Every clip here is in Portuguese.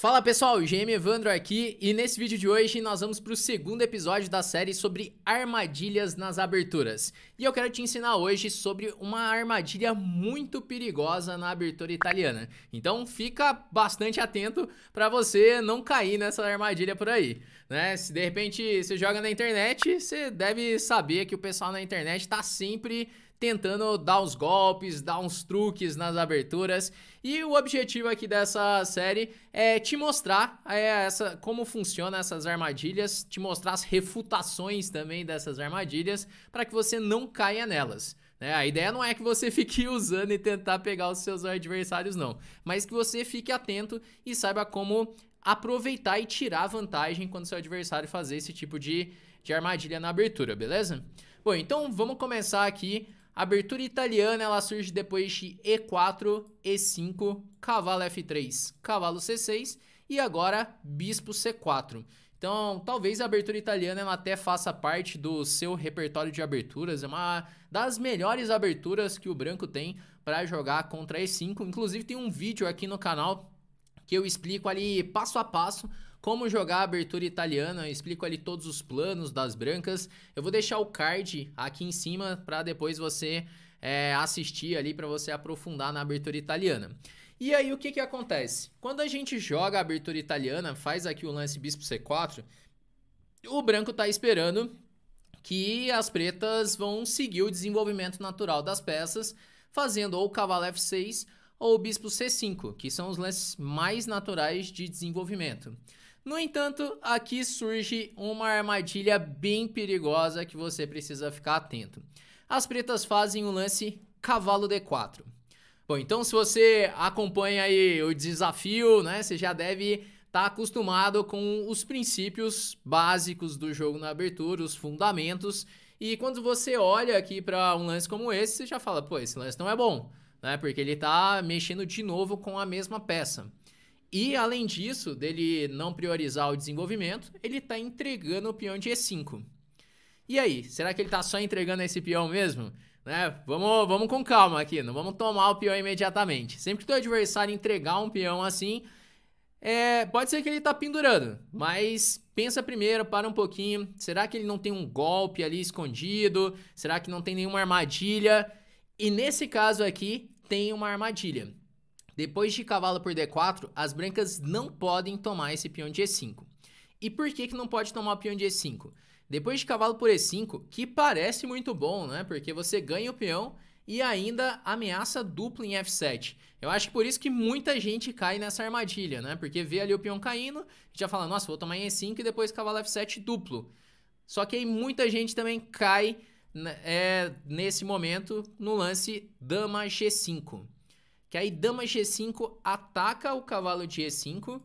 Fala pessoal, GM Evandro aqui e nesse vídeo de hoje nós vamos para o segundo episódio da série sobre armadilhas nas aberturas. E eu quero te ensinar hoje sobre uma armadilha muito perigosa na abertura italiana. Então fica bastante atento para você não cair nessa armadilha por aí. Né? Se de repente você joga na internet, você deve saber que o pessoal na internet está sempre tentando dar uns golpes, dar uns truques nas aberturas. E o objetivo aqui dessa série é te mostrar é, essa, como funcionam essas armadilhas, te mostrar as refutações também dessas armadilhas, para que você não caia nelas. É, a ideia não é que você fique usando e tentar pegar os seus adversários, não. Mas que você fique atento e saiba como aproveitar e tirar vantagem quando seu adversário fazer esse tipo de, de armadilha na abertura, beleza? Bom, então vamos começar aqui a abertura italiana ela surge depois de E4, E5, cavalo F3, cavalo C6 e agora bispo C4. Então, talvez a abertura italiana ela até faça parte do seu repertório de aberturas, é uma das melhores aberturas que o branco tem para jogar contra E5. Inclusive tem um vídeo aqui no canal que eu explico ali passo a passo como jogar a abertura italiana, eu explico ali todos os planos das brancas. Eu vou deixar o card aqui em cima para depois você é, assistir ali para você aprofundar na abertura italiana. E aí o que, que acontece? Quando a gente joga a abertura italiana, faz aqui o lance bispo c4, o branco está esperando que as pretas vão seguir o desenvolvimento natural das peças, fazendo ou cavalo f6 ou bispo c5, que são os lances mais naturais de desenvolvimento. No entanto, aqui surge uma armadilha bem perigosa que você precisa ficar atento. As pretas fazem o um lance cavalo D4. Bom, então se você acompanha aí o desafio, né, você já deve estar tá acostumado com os princípios básicos do jogo na abertura, os fundamentos. E quando você olha aqui para um lance como esse, você já fala, pô, esse lance não é bom, né? Porque ele está mexendo de novo com a mesma peça. E além disso, dele não priorizar o desenvolvimento, ele está entregando o peão de E5. E aí, será que ele está só entregando esse peão mesmo? Né? Vamos, vamos com calma aqui, não vamos tomar o peão imediatamente. Sempre que o teu adversário entregar um peão assim, é, pode ser que ele tá pendurando, mas pensa primeiro, para um pouquinho. Será que ele não tem um golpe ali escondido? Será que não tem nenhuma armadilha? E nesse caso aqui, tem uma armadilha. Depois de cavalo por D4, as brancas não podem tomar esse peão de E5. E por que, que não pode tomar o peão de E5? Depois de cavalo por E5, que parece muito bom, né? Porque você ganha o peão e ainda ameaça dupla em F7. Eu acho que por isso que muita gente cai nessa armadilha, né? Porque vê ali o peão caindo e já fala, nossa, vou tomar em E5 e depois cavalo F7 duplo. Só que aí muita gente também cai né, é, nesse momento no lance dama G5. Que aí dama G5 ataca o cavalo de E5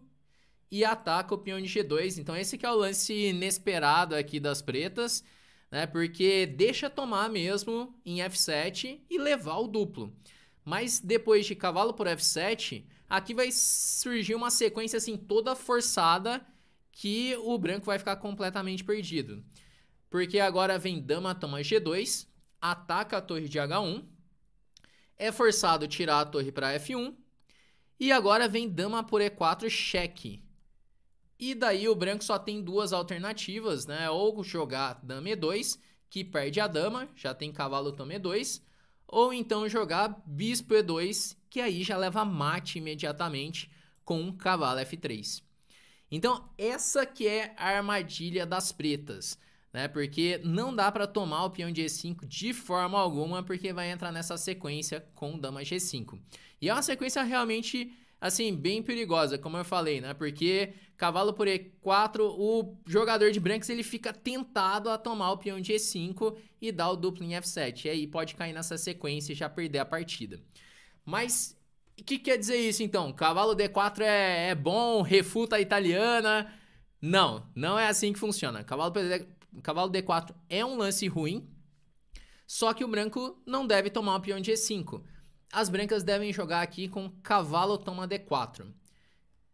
e ataca o peão de G2. Então esse que é o lance inesperado aqui das pretas, né? Porque deixa tomar mesmo em F7 e levar o duplo. Mas depois de cavalo por F7, aqui vai surgir uma sequência assim toda forçada que o branco vai ficar completamente perdido. Porque agora vem dama toma G2, ataca a torre de H1, é forçado tirar a torre para F1. E agora vem dama por E4, cheque. E daí o branco só tem duas alternativas, né? Ou jogar dama E2, que perde a dama, já tem cavalo também E2. Ou então jogar bispo E2, que aí já leva mate imediatamente com um cavalo F3. Então, essa que é a armadilha das pretas né? Porque não dá para tomar o peão de E5 de forma alguma, porque vai entrar nessa sequência com dama G5. E é uma sequência realmente assim bem perigosa, como eu falei, né? Porque cavalo por E4, o jogador de brancos ele fica tentado a tomar o peão de E5 e dar o duplo em F7. E aí pode cair nessa sequência e já perder a partida. Mas o que quer dizer isso então? Cavalo D4 é, é bom, refuta a italiana? Não, não é assim que funciona. Cavalo o cavalo D4 é um lance ruim, só que o branco não deve tomar o peão de E5. As brancas devem jogar aqui com cavalo toma D4.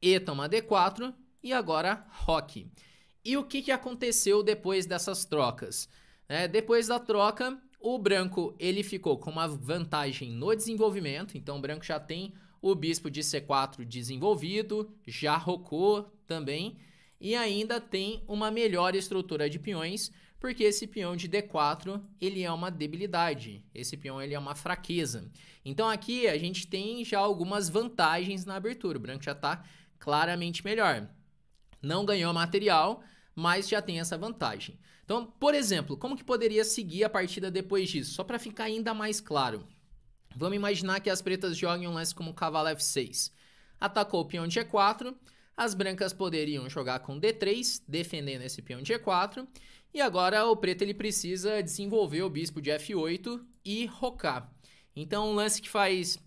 E toma D4 e agora roque. E o que, que aconteceu depois dessas trocas? É, depois da troca, o branco ele ficou com uma vantagem no desenvolvimento, então o branco já tem o bispo de C4 desenvolvido, já rocou também, e ainda tem uma melhor estrutura de peões, porque esse peão de D4, ele é uma debilidade, esse peão ele é uma fraqueza. Então aqui a gente tem já algumas vantagens na abertura, o branco já está claramente melhor. Não ganhou material, mas já tem essa vantagem. Então, por exemplo, como que poderia seguir a partida depois disso? Só para ficar ainda mais claro. Vamos imaginar que as pretas joguem um lance como cavalo F6. Atacou o peão de E4, as brancas poderiam jogar com D3, defendendo esse peão de E4. E agora o preto ele precisa desenvolver o bispo de F8 e rocar. Então um lance que faz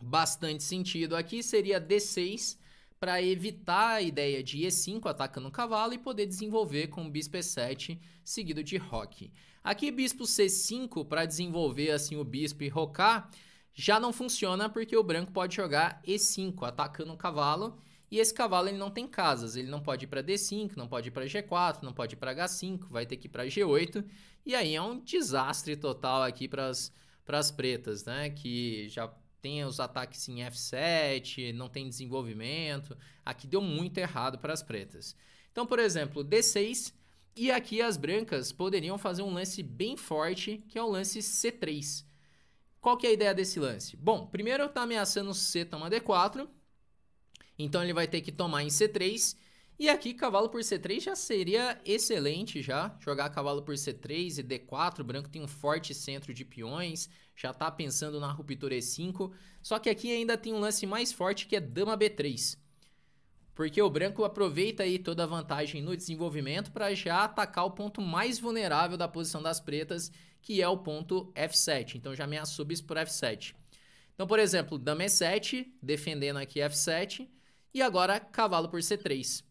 bastante sentido aqui seria D6 para evitar a ideia de E5 atacando o cavalo e poder desenvolver com bispo E7 seguido de roque. Aqui bispo C5 para desenvolver assim o bispo e rocar já não funciona porque o branco pode jogar E5 atacando o cavalo e esse cavalo ele não tem casas, ele não pode ir para D5, não pode ir para G4, não pode ir para H5, vai ter que ir para G8. E aí é um desastre total aqui para as pretas, né? Que já tem os ataques em F7, não tem desenvolvimento. Aqui deu muito errado para as pretas. Então, por exemplo, D6 e aqui as brancas poderiam fazer um lance bem forte, que é o lance C3. Qual que é a ideia desse lance? Bom, primeiro está ameaçando o C toma D4, então ele vai ter que tomar em C3. E aqui, cavalo por C3 já seria excelente já. Jogar cavalo por C3 e D4, o branco tem um forte centro de peões, já tá pensando na ruptura E5. Só que aqui ainda tem um lance mais forte que é dama B3. Porque o branco aproveita aí toda a vantagem no desenvolvimento para já atacar o ponto mais vulnerável da posição das pretas, que é o ponto F7. Então já ameaçou bis por F7. Então, por exemplo, dama E7, defendendo aqui F7, e agora cavalo por C3.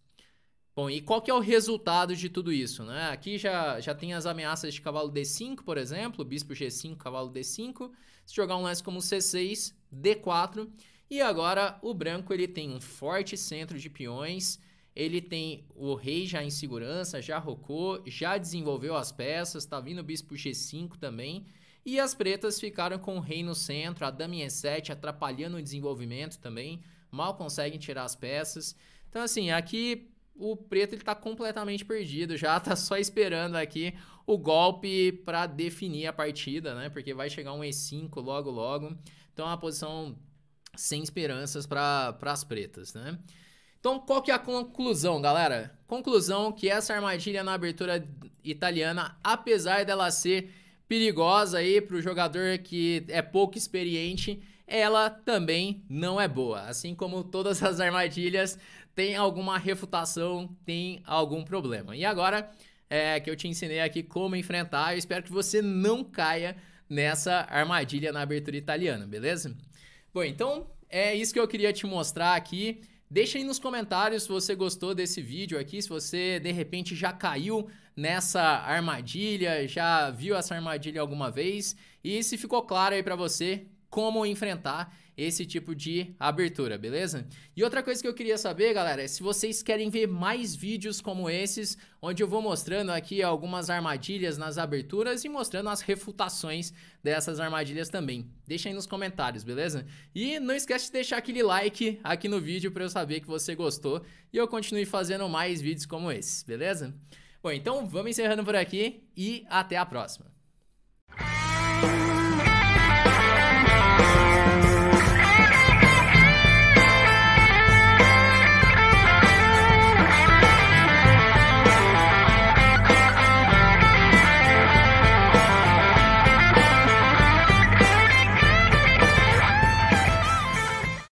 Bom, e qual que é o resultado de tudo isso? Né? Aqui já, já tem as ameaças de cavalo D5, por exemplo, bispo G5, cavalo D5. Se jogar um lance como C6, D4. E agora o branco ele tem um forte centro de peões, ele tem o rei já em segurança, já rocou, já desenvolveu as peças, está vindo o bispo G5 também. E as pretas ficaram com o rei no centro, a dama em E7 atrapalhando o desenvolvimento também mal conseguem tirar as peças. Então, assim, aqui o preto ele tá completamente perdido, já tá só esperando aqui o golpe para definir a partida, né? Porque vai chegar um E5 logo logo. Então é uma posição sem esperanças para as pretas, né? Então, qual que é a conclusão, galera? Conclusão que essa armadilha na abertura italiana, apesar dela ser perigosa aí para o jogador que é pouco experiente, ela também não é boa. Assim como todas as armadilhas, tem alguma refutação, tem algum problema. E agora é, que eu te ensinei aqui como enfrentar, eu espero que você não caia nessa armadilha na abertura italiana, beleza? Bom, então é isso que eu queria te mostrar aqui. Deixa aí nos comentários se você gostou desse vídeo aqui, se você de repente já caiu nessa armadilha, já viu essa armadilha alguma vez e se ficou claro aí para você como enfrentar esse tipo de abertura, beleza? E outra coisa que eu queria saber, galera, é se vocês querem ver mais vídeos como esses, onde eu vou mostrando aqui algumas armadilhas nas aberturas e mostrando as refutações dessas armadilhas também. Deixa aí nos comentários, beleza? E não esquece de deixar aquele like aqui no vídeo para eu saber que você gostou e eu continue fazendo mais vídeos como esses, beleza? Bom, então vamos encerrando por aqui e até a próxima.